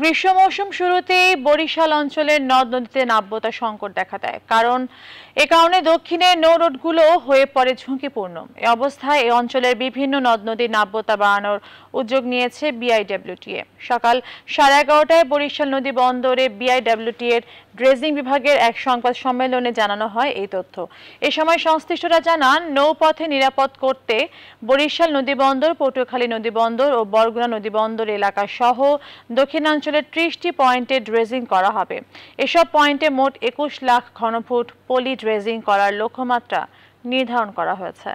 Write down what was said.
গ্রীষ্ম মৌসুম শুরুতেই বরিশাল অঞ্চলের নদ নদীতে নাব্যতা সংকট দেখা দেয় কারণ এ কারণে দক্ষিণে নৌ রোডগুলো হয়ে পড়ে ঝুঁকিপূর্ণ এ অবস্থায় এই অঞ্চলের বিভিন্ন নদ নদীর নাব্যতা বাড়ানোর উদ্যোগ নিয়েছে বিআইডব্লিউটিএ সকাল সাড়ে এগারোটায় বরিশাল নদী বন্দরে বিআইডব্লিউটি এর ড্রেজিং বিভাগের এক সংবাদ সম্মেলনে জানানো হয় এই তথ্য এ সময় সংশ্লিষ্টরা জানান নৌপথে নিরাপদ করতে বরিশাল নদী বন্দর পটুয়াখালী নদী বন্দর ও বরগুনা নদী বন্দর এলাকা সহ দক্ষিণাঞ্চল অঞ্চলে ত্রিশটি পয়েন্টে ড্রেজিং করা হবে এসব পয়েন্টে মোট একুশ লাখ ঘনফুট পলি ড্রেজিং করার লক্ষ্যমাত্রা নির্ধারণ করা হয়েছে